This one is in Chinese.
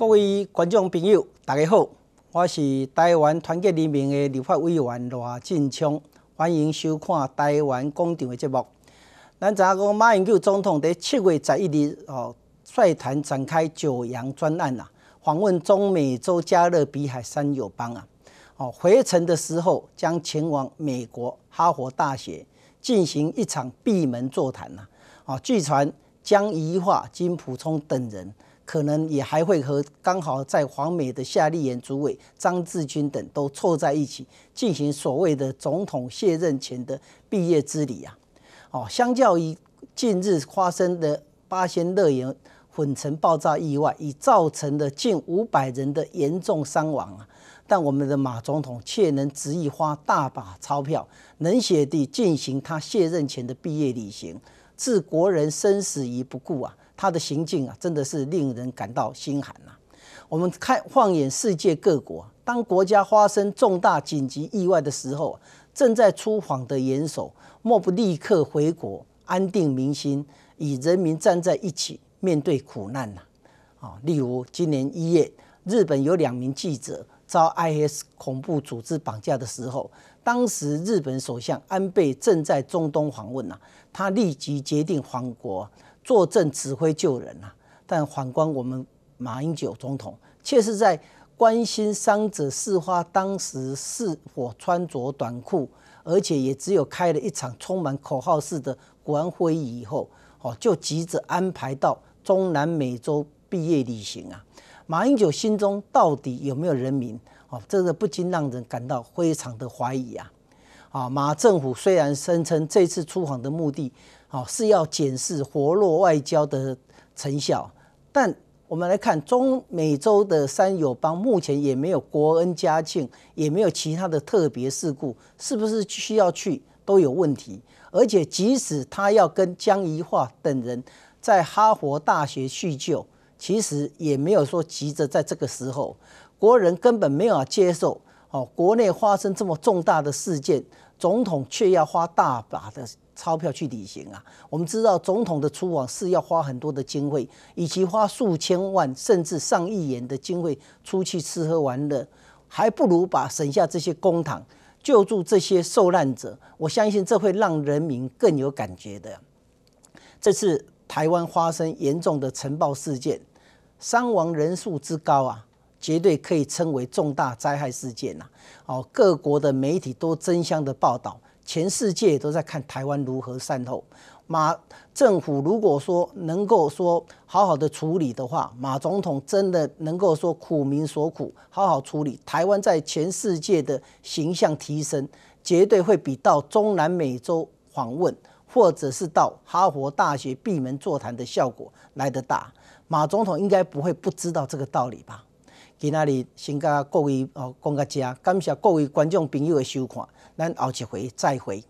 各位观众朋友，大家好，我是台湾团结人民的立法委员赖俊昌，欢迎收看台湾公听的节目。咱昨下讲，马英九总统在七月十一日哦，率团展开九阳专案呐，访问中美洲加勒比海三友邦啊，哦，回程的时候将前往美国哈佛大学进行一场闭门座谈呐，哦，据传将移化金溥聪等人。可能也还会和刚好在黄美的夏利园主委张志军等都凑在一起，进行所谓的总统卸任前的毕业之旅啊！哦，相较于近日发生的八仙乐园粉尘爆炸意外，已造成的近五百人的严重伤亡啊，但我们的马总统却能执意花大把钞票，冷血地进行他卸任前的毕业旅行，置国人生死于不顾啊！他的行径啊，真的是令人感到心寒呐！我们看，放眼世界各国，当国家发生重大紧急意外的时候，正在出访的元首莫不立刻回国，安定民心，与人民站在一起面对苦难呐！啊，例如今年一月，日本有两名记者遭 IS 恐怖组织绑架的时候，当时日本首相安倍正在中东访问呐，他立即决定返国。坐镇指挥救人啊，但反观我们马英九总统，却是在关心伤者事发当时是否穿着短裤，而且也只有开了一场充满口号式的国安会议以后，哦，就急着安排到中南美洲毕业旅行啊。马英九心中到底有没有人民？哦，这个不禁让人感到非常的怀疑啊。啊，马政府虽然声称这次出访的目的，啊，是要检视活络外交的成效，但我们来看中美洲的三友邦目前也没有国恩家庆，也没有其他的特别事故，是不是需要去都有问题？而且即使他要跟江宜桦等人在哈佛大学叙旧，其实也没有说急着在这个时候，国人根本没有法接受。哦，国内发生这么重大的事件，总统却要花大把的钞票去旅行啊！我们知道，总统的出访是要花很多的经费，以及花数千万甚至上亿元的经费出去吃喝玩乐，还不如把省下这些公帑救助这些受难者。我相信这会让人民更有感觉的。这次台湾发生严重的尘暴事件，伤亡人数之高啊！绝对可以称为重大灾害事件呐！哦，各国的媒体都争相的报道，全世界都在看台湾如何善后。马政府如果说能够说好好的处理的话，马总统真的能够说苦民所苦，好好处理，台湾在全世界的形象提升，绝对会比到中南美洲访问，或者是到哈佛大学闭门座谈的效果来得大。马总统应该不会不知道这个道理吧？今仔日，先甲各位哦，讲甲遮，感谢各位观众朋友的收看，咱后一回再会。